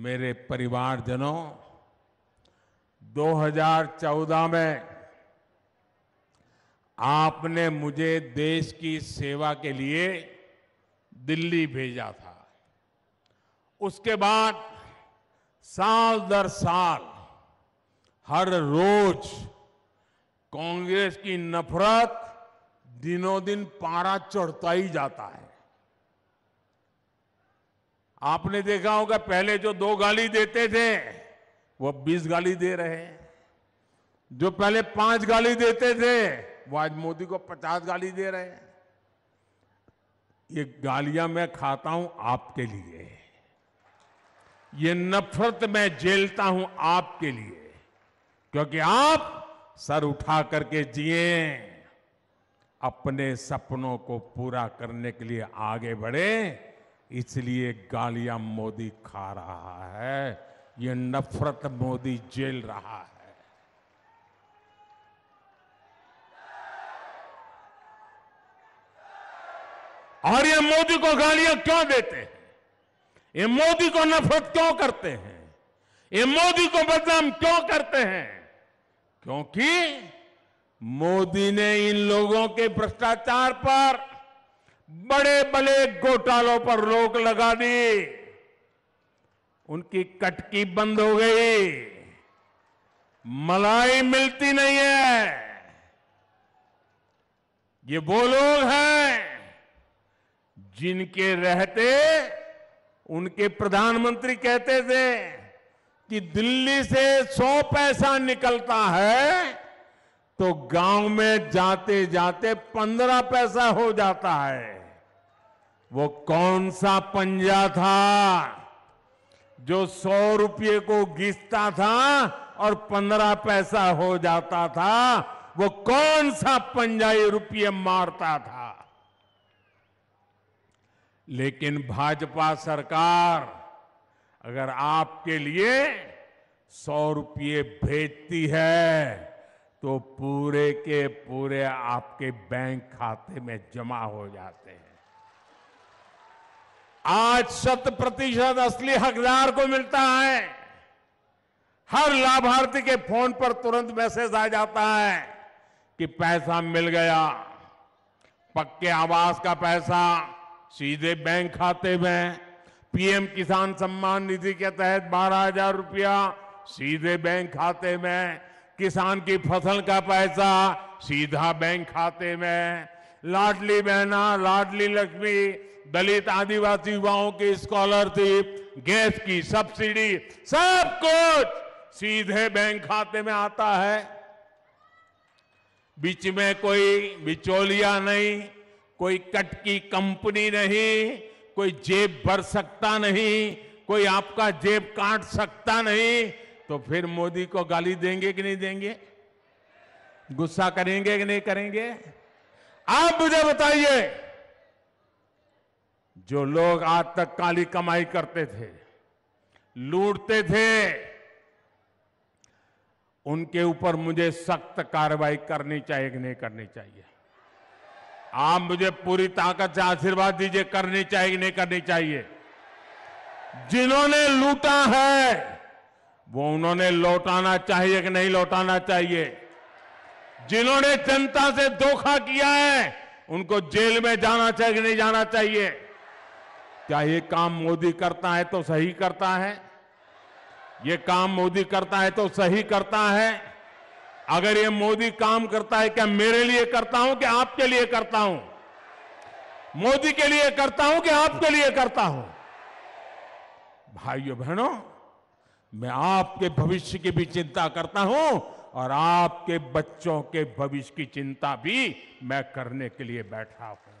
मेरे परिवारजनों 2014 में आपने मुझे देश की सेवा के लिए दिल्ली भेजा था उसके बाद साल दर साल हर रोज कांग्रेस की नफरत दिनों दिन पारा चढ़ता ही जाता है आपने देखा होगा पहले जो दो गाली देते थे वो बीस गाली दे रहे हैं जो पहले पांच गाली देते थे वो आज मोदी को पचास गाली दे रहे हैं ये गालियां मैं खाता हूं आपके लिए ये नफरत मैं झेलता हूं आपके लिए क्योंकि आप सर उठा करके जिए अपने सपनों को पूरा करने के लिए आगे बढ़े इसलिए गालियां मोदी खा रहा है ये नफरत मोदी जेल रहा है और ये मोदी को गालियां क्यों देते हैं ये मोदी को नफरत क्यों करते हैं ये मोदी को बदनाम क्यों करते हैं क्योंकि मोदी ने इन लोगों के भ्रष्टाचार पर बड़े बड़े घोटालों पर रोक लगा दी उनकी कटकी बंद हो गई मलाई मिलती नहीं है ये वो लोग हैं जिनके रहते उनके प्रधानमंत्री कहते थे कि दिल्ली से सौ पैसा निकलता है तो गांव में जाते जाते पंद्रह पैसा हो जाता है वो कौन सा पंजा था जो सौ रुपये को घिसता था और पंद्रह पैसा हो जाता था वो कौन सा पंजाई रुपये मारता था लेकिन भाजपा सरकार अगर आपके लिए सौ रुपये भेजती है तो पूरे के पूरे आपके बैंक खाते में जमा हो जाते हैं आज शत प्रतिशत असली हकदार को मिलता है हर लाभार्थी के फोन पर तुरंत मैसेज आ जाता है कि पैसा मिल गया पक्के आवास का पैसा सीधे बैंक खाते में पीएम किसान सम्मान निधि के तहत बारह हजार रुपया सीधे बैंक खाते में किसान की फसल का पैसा सीधा बैंक खाते में लाडली बहना लाडली लक्ष्मी दलित आदिवासी युवाओं की स्कॉलरशिप गैस की सब्सिडी सब कुछ सीधे बैंक खाते में आता है बीच में कोई बिचौलिया नहीं कोई कट की कंपनी नहीं कोई जेब भर सकता नहीं कोई आपका जेब काट सकता नहीं तो फिर मोदी को गाली देंगे कि नहीं देंगे गुस्सा करेंगे कि नहीं करेंगे आप मुझे बताइए जो लोग आज तक काली कमाई करते थे लूटते थे उनके ऊपर मुझे सख्त कार्रवाई करनी चाहिए कि नहीं करनी चाहिए आप मुझे पूरी ताकत से आशीर्वाद दीजिए करनी चाहिए कि नहीं करनी चाहिए जिन्होंने लूटा है वो उन्होंने लौटाना चाहिए कि नहीं लौटाना चाहिए जिन्होंने जनता से धोखा किया है उनको जेल में जाना चाहिए कि नहीं जाना चाहिए क्या ये काम मोदी करता है तो सही करता है ये काम मोदी करता है तो सही करता है अगर ये मोदी काम करता है क्या मेरे लिए करता हूं कि आपके लिए करता हूं मोदी के लिए करता हूं कि आपके लिए करता हूं भाइयों बहनों मैं आपके भविष्य की भी चिंता करता हूं और आपके बच्चों के भविष्य की चिंता भी मैं करने के लिए बैठा हूं